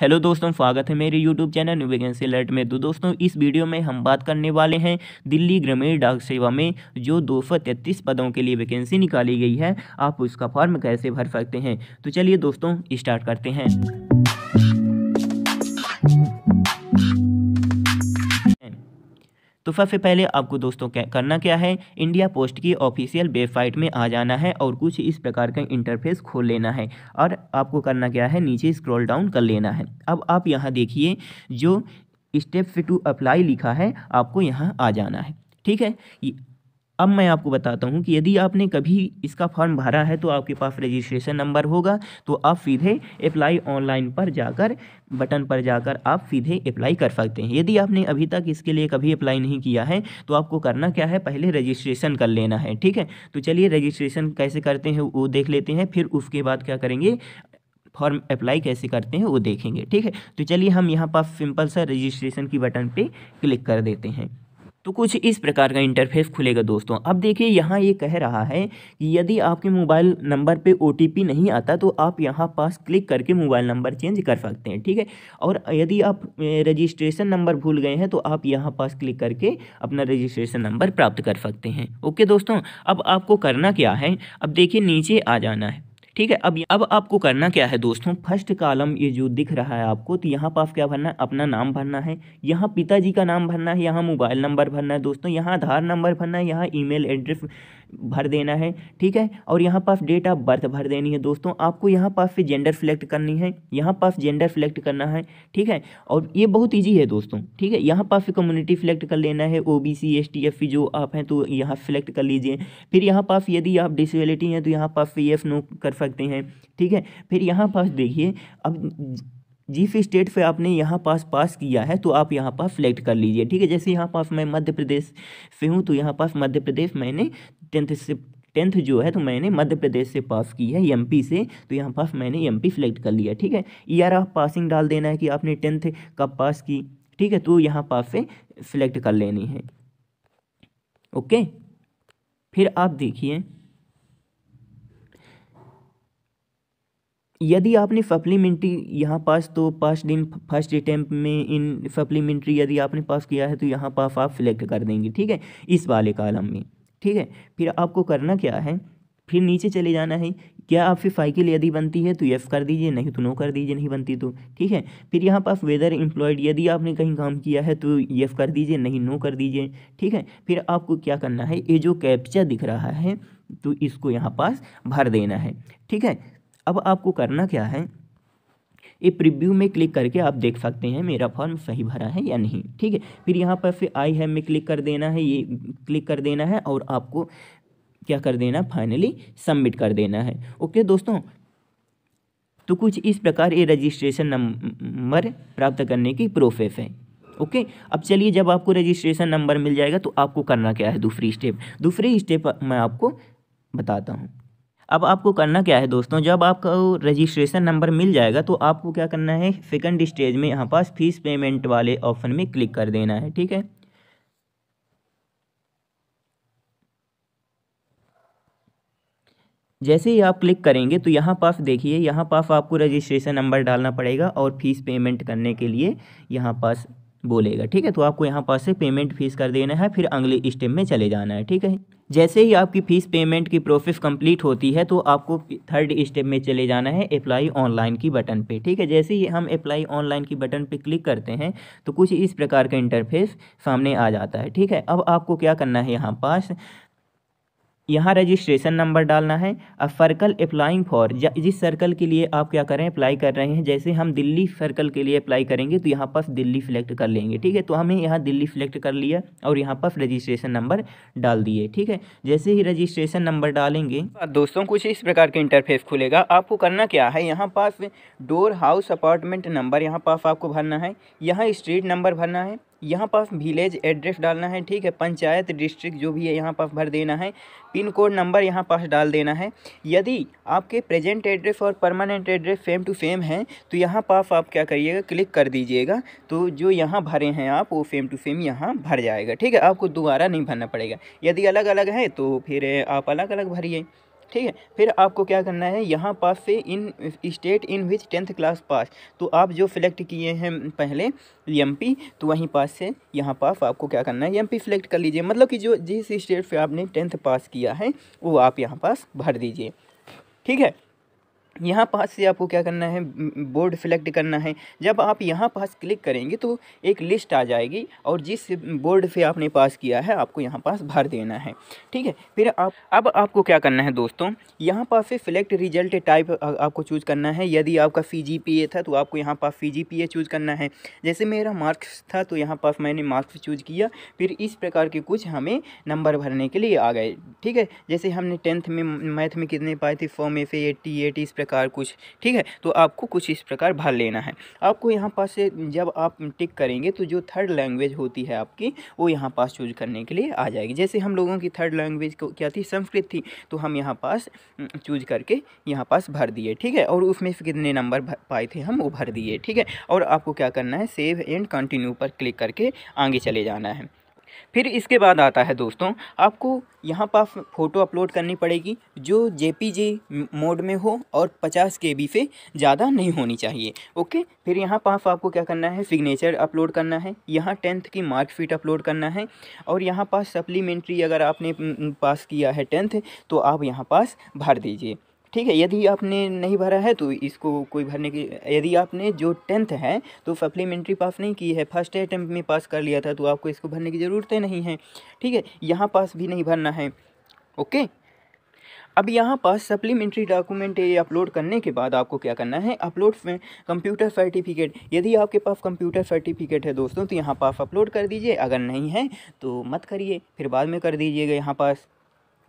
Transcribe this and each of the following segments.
hello दोस्तों स्वागत है मेरे यूट्यूब चैनल वैकेंसी अलर्ट में तो दोस्तों इस वीडियो में हम बात करने वाले हैं दिल्ली ग्रामीण डाक सेवा में जो दो पदों के लिए वैकेंसी निकाली गई है आप उसका फॉर्म कैसे भर सकते हैं तो चलिए दोस्तों स्टार्ट करते हैं तो सबसे पहले आपको दोस्तों क्या करना क्या है इंडिया पोस्ट की ऑफिशियल वेबसाइट में आ जाना है और कुछ इस प्रकार का इंटरफेस खोल लेना है और आपको करना क्या है नीचे स्क्रॉल डाउन कर लेना है अब आप यहाँ देखिए जो स्टेप टू अप्लाई लिखा है आपको यहाँ आ जाना है ठीक है अब मैं आपको बताता हूँ कि यदि आपने कभी इसका फॉर्म भरा है तो आपके पास रजिस्ट्रेशन नंबर होगा तो आप सीधे अप्लाई ऑनलाइन पर जाकर बटन पर जाकर आप सीधे अप्लाई कर सकते हैं यदि आपने अभी तक इसके लिए कभी अप्लाई नहीं किया है तो आपको करना क्या है पहले रजिस्ट्रेशन कर लेना है ठीक है तो चलिए रजिस्ट्रेशन कैसे करते हैं वो देख लेते हैं फिर उसके बाद क्या करेंगे फॉर्म अप्लाई कैसे करते हैं वो देखेंगे ठीक है तो चलिए हम यहाँ पर सिंपल सा रजिस्ट्रेशन की बटन पर क्लिक कर देते हैं तो कुछ इस प्रकार का इंटरफेस खुलेगा दोस्तों अब देखिए यहाँ ये कह रहा है कि यदि आपके मोबाइल नंबर पे ओ नहीं आता तो आप यहाँ पास क्लिक करके मोबाइल नंबर चेंज कर सकते हैं ठीक है और यदि आप रजिस्ट्रेशन नंबर भूल गए हैं तो आप यहाँ पास क्लिक करके अपना रजिस्ट्रेशन नंबर प्राप्त कर सकते हैं ओके दोस्तों अब आपको करना क्या है अब देखिए नीचे आ जाना है ठीक है अब अब आपको करना क्या है दोस्तों फर्स्ट कॉलम ये जो दिख रहा है आपको तो यहाँ पर आप क्या भरना है अपना नाम भरना है यहाँ पिताजी का नाम भरना है यहाँ मोबाइल नंबर भरना है दोस्तों यहाँ आधार नंबर भरना है यहाँ ईमेल एड्रेस भर देना है ठीक है और यहाँ पास डेट ऑफ बर्थ भर देनी है दोस्तों आपको यहाँ पास फिर जेंडर सेलेक्ट करनी है यहाँ पास जेंडर सेलेक्ट करना है ठीक है और ये बहुत ईजी है दोस्तों ठीक है यहाँ पास फिर कम्युनिटी सेलेक्ट कर लेना है O B C S T F जो आप हैं तो यहाँ सेलेक्ट कर लीजिए फिर यहाँ पास यदि आप डिसबिलिटी हैं तो यहाँ पास फिर एफ नो कर सकते हैं ठीक है फिर यहाँ पास देखिए अब जिस स्टेट पे आपने यहाँ पास पास किया है तो आप यहाँ पास सेलेक्ट कर लीजिए ठीक है जैसे यहाँ पास मैं मध्य प्रदेश से हूँ तो यहाँ पास मध्य प्रदेश मैंने टेंथ से टेंथ जो है तो मैंने मध्य प्रदेश से पास की है एमपी से तो यहाँ पास मैंने एमपी सेलेक्ट कर लिया ठीक है यार आप पासिंग डाल देना है कि आपने टेंथ कब पास की ठीक है तो यहाँ पास से सेलेक्ट कर लेनी है ओके फिर आप देखिए यदि आपने सप्लीमेंट्री यहाँ पास तो पास दिन फर्स्ट अटैम्प्ट में इन सप्लीमेंट्री यदि आपने पास किया है तो यहाँ पास आप सिलेक्ट कर देंगे ठीक है इस वाले कालम में ठीक है फिर आपको करना क्या है फिर नीचे चले जाना है क्या आपकी साइकिल यदि बनती है तो यस कर दीजिए नहीं तो नो कर दीजिए नहीं बनती तो ठीक है फिर यहाँ पास वेदर एम्प्लॉयड यदि आपने कहीं काम किया है तो यस कर दीजिए नहीं नो कर दीजिए ठीक है फिर आपको क्या करना है ये जो कैप्चा दिख रहा है तो इसको यहाँ पास भर देना है ठीक है अब आपको करना क्या है ये प्रिव्यू में क्लिक करके आप देख सकते हैं मेरा फॉर्म सही भरा है या नहीं ठीक है फिर यहाँ पर फिर आई है में क्लिक कर देना है ये क्लिक कर देना है और आपको क्या कर देना फाइनली सबमिट कर देना है ओके दोस्तों तो कुछ इस प्रकार ये रजिस्ट्रेशन नंबर प्राप्त करने की प्रोसेस है ओके अब चलिए जब आपको रजिस्ट्रेशन नंबर मिल जाएगा तो आपको करना क्या है दूसरी स्टेप दूसरी स्टेप मैं आपको बताता हूँ अब आपको करना क्या है दोस्तों जब आपका रजिस्ट्रेशन नंबर मिल जाएगा तो आपको क्या करना है सेकंड स्टेज में यहाँ पास फीस पेमेंट वाले ऑप्शन में क्लिक कर देना है ठीक है जैसे ही आप क्लिक करेंगे तो यहाँ पास देखिए यहाँ पास आपको रजिस्ट्रेशन नंबर डालना पड़ेगा और फीस पेमेंट करने के लिए यहाँ पास बोलेगा ठीक है तो आपको यहाँ पास से पेमेंट फीस कर देना है फिर अगले स्टेप में चले जाना है ठीक है जैसे ही आपकी फ़ीस पेमेंट की प्रोसेस कंप्लीट होती है तो आपको थर्ड स्टेप में चले जाना है अप्लाई ऑनलाइन की बटन पे ठीक है जैसे ही हम अप्लाई ऑनलाइन की बटन पे क्लिक करते हैं तो कुछ इस प्रकार का इंटरफेस सामने आ जाता है ठीक है अब आपको क्या करना है यहाँ पास यहाँ रजिस्ट्रेशन नंबर डालना है अब सर्कल अप्लाइंग फॉर जिस सर्कल के लिए आप क्या करें अप्लाई कर रहे हैं जैसे हम दिल्ली सर्कल के लिए अप्लाई करेंगे तो यहाँ पर दिल्ली सेलेक्ट कर लेंगे ठीक है तो हमें यहाँ दिल्ली सेलेक्ट कर लिया और यहाँ पर रजिस्ट्रेशन नंबर डाल दिए ठीक है जैसे ही रजिस्ट्रेशन नंबर डालेंगे दोस्तों कुछ इस प्रकार के इंटरफेस खुलेगा आपको करना क्या है यहाँ पास डोर हाउस अपार्टमेंट नंबर यहाँ पास आपको भरना है यहाँ स्ट्रीट नंबर भरना है यहाँ पर विलेज एड्रेस डालना है ठीक है पंचायत डिस्ट्रिक्ट जो भी है यहाँ पर भर देना है पिन कोड नंबर यहाँ पास डाल देना है यदि आपके प्रेजेंट एड्रेस और permanent address same to same है तो यहाँ पास आप क्या करिएगा क्लिक कर दीजिएगा तो जो यहाँ भरे हैं आप वो सेम टू सेम यहाँ भर जाएगा ठीक है आपको दोबारा नहीं भरना पड़ेगा यदि अलग अलग है तो फिर आप अलग अलग भरिए ठीक है फिर आपको क्या करना है यहाँ पास से in state in which tenth class pass तो आप जो सिलेक्ट किए हैं पहले एम तो वहीं पास से यहाँ पास आपको क्या करना है एम सिलेक्ट कर लीजिए मतलब कि जो जिस स्टेट से आपने टेंथ पास किया है वो आप यहाँ पास भर दीजिए ठीक है यहाँ पास से आपको क्या करना है बोर्ड सेलेक्ट करना है जब आप यहाँ पास क्लिक करेंगे तो एक लिस्ट आ जाएगी और जिस बोर्ड से आपने पास किया है आपको यहाँ पास भर देना है ठीक है फिर आप अब आपको क्या करना है दोस्तों यहाँ पास से सिलेक्ट रिजल्ट टाइप आपको चूज़ करना है यदि आपका सी था तो आपको यहाँ पास सी चूज़ करना है जैसे मेरा मार्क्स था तो यहाँ पास मैंने मार्क्स चूज़ किया फिर इस प्रकार के कुछ हमें नंबर भरने के लिए आ गए ठीक है जैसे हमने टेंथ में मैथ में कितने पाए थे फॉर्म ए से एट्टी एट इस प्रकार कुछ ठीक है तो आपको कुछ इस प्रकार भर लेना है आपको यहाँ पास से जब आप टिक करेंगे तो जो थर्ड लैंग्वेज होती है आपकी वो यहाँ पास चूज करने के लिए आ जाएगी जैसे हम लोगों की थर्ड लैंग्वेज को क्या थी संस्कृत थी तो हम यहाँ पास चूज करके यहाँ पास भर दिए ठीक है और उसमें से कितने नंबर पाए थे हम वो भर दिए ठीक है और आपको क्या करना है सेव एंड कंटिन्यू पर क्लिक करके आगे चले जाना है फिर इसके बाद आता है दोस्तों आपको यहाँ पर फ़ोटो अपलोड करनी पड़ेगी जो जे मोड में हो और 50 के से ज़्यादा नहीं होनी चाहिए ओके फिर यहाँ पर आपको क्या करना है सिग्नेचर अपलोड करना है यहाँ टेंथ की मार्कशीट अपलोड करना है और यहाँ पास सप्लीमेंट्री अगर आपने पास किया है टेंथ तो आप यहाँ पास भर दीजिए ठीक है यदि आपने नहीं भरा है तो इसको कोई भरने की यदि आपने जो टेंथ है तो सप्लीमेंट्री पास नहीं की है फर्स्ट अटैम्प में पास कर लिया था तो आपको इसको भरने की ज़रूरत नहीं है ठीक है यहाँ पास भी नहीं भरना है ओके अब यहाँ पास सप्लीमेंट्री डॉक्यूमेंट अपलोड करने के बाद आपको क्या करना है अपलोड कंप्यूटर सर्टिफिकेट यदि आपके पास कंप्यूटर सर्टिफिकेट है दोस्तों तो यहाँ पास अपलोड कर दीजिए अगर नहीं है तो मत करिए फिर बाद में कर दीजिएगा यहाँ पास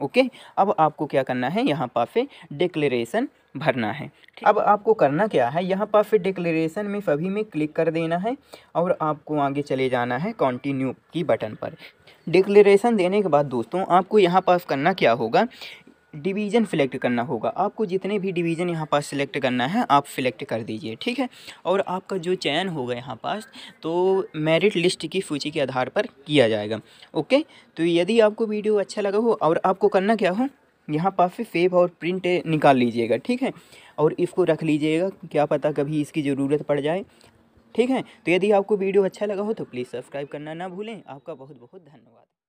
ओके अब आपको क्या करना है यहाँ पर डिक्लेरेशन भरना है अब आपको करना क्या है यहाँ पर फिर डिक्लेरेशन में सभी में क्लिक कर देना है और आपको आगे चले जाना है कंटिन्यू की बटन पर डिक्लेरेशन देने के बाद दोस्तों आपको यहाँ पास करना क्या होगा डिवीज़न सिलेक्ट करना होगा आपको जितने भी डिवीज़न यहाँ पास सिलेक्ट करना है आप सिलेक्ट कर दीजिए ठीक है और आपका जो चयन होगा यहाँ पास तो मेरिट लिस्ट की सूची के आधार पर किया जाएगा ओके तो यदि आपको वीडियो अच्छा लगा हो और आपको करना क्या हो यहाँ पास से सेव और प्रिंट निकाल लीजिएगा ठीक है और इसको रख लीजिएगा क्या पता कभी इसकी ज़रूरत पड़ जाए ठीक है तो यदि आपको वीडियो अच्छा लगा हो तो प्लीज़ सब्सक्राइब करना ना भूलें आपका बहुत बहुत धन्यवाद